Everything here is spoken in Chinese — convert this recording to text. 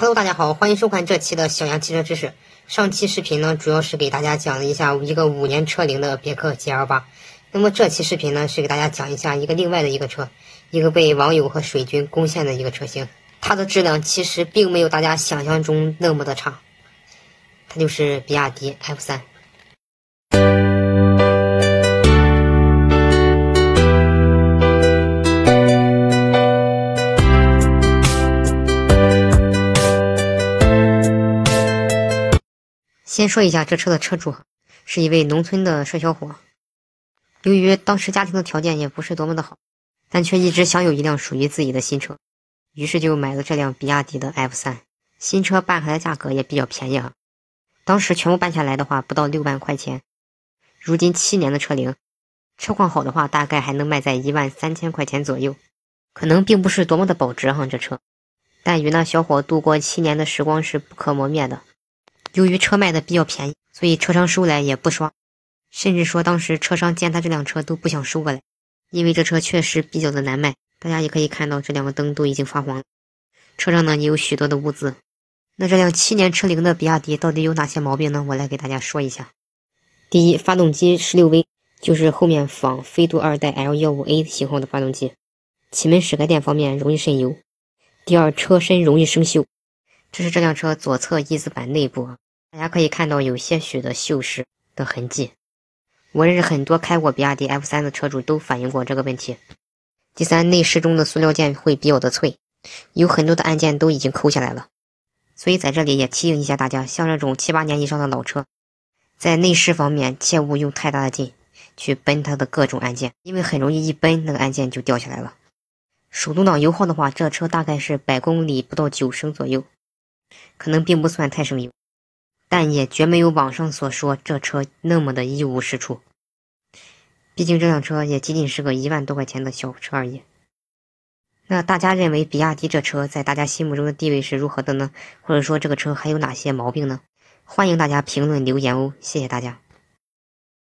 Hello，大家好，欢迎收看这期的小杨汽车知识。上期视频呢，主要是给大家讲了一下一个五年车龄的别克 GL 八。那么这期视频呢，是给大家讲一下一个另外的一个车，一个被网友和水军攻陷的一个车型，它的质量其实并没有大家想象中那么的差，它就是比亚迪 F 三。先说一下这车的车主，是一位农村的帅小伙。由于当时家庭的条件也不是多么的好，但却一直想有一辆属于自己的新车，于是就买了这辆比亚迪的 F3。新车办下的价格也比较便宜啊，当时全部办下来的话不到六万块钱。如今七年的车龄，车况好的话大概还能卖在一万三千块钱左右，可能并不是多么的保值哈这车，但与那小伙度过七年的时光是不可磨灭的。由于车卖的比较便宜，所以车商收来也不刷，甚至说当时车商见他这辆车都不想收过来，因为这车确实比较的难卖。大家也可以看到这两个灯都已经发黄，车上呢也有许多的污渍。那这辆七年车龄的比亚迪到底有哪些毛病呢？我来给大家说一下。第一，发动机 16V，就是后面仿飞度二代 L15A 型号的发动机，气门室盖垫方面容易渗油。第二，车身容易生锈。这是这辆车左侧翼子板内部啊，大家可以看到有些许的锈蚀的痕迹。我认识很多开过比亚迪 F3 的车主都反映过这个问题。第三，内饰中的塑料件会比较的脆，有很多的按键都已经抠下来了。所以在这里也提醒一下大家，像这种七八年以上的老车，在内饰方面切勿用太大的劲去崩它的各种按键，因为很容易一崩那个按键就掉下来了。手动挡油耗的话，这车大概是百公里不到九升左右。可能并不算太省油，但也绝没有网上所说这车那么的一无是处。毕竟这辆车也仅仅是个一万多块钱的小车而已。那大家认为比亚迪这车在大家心目中的地位是如何的呢？或者说这个车还有哪些毛病呢？欢迎大家评论留言哦！谢谢大家。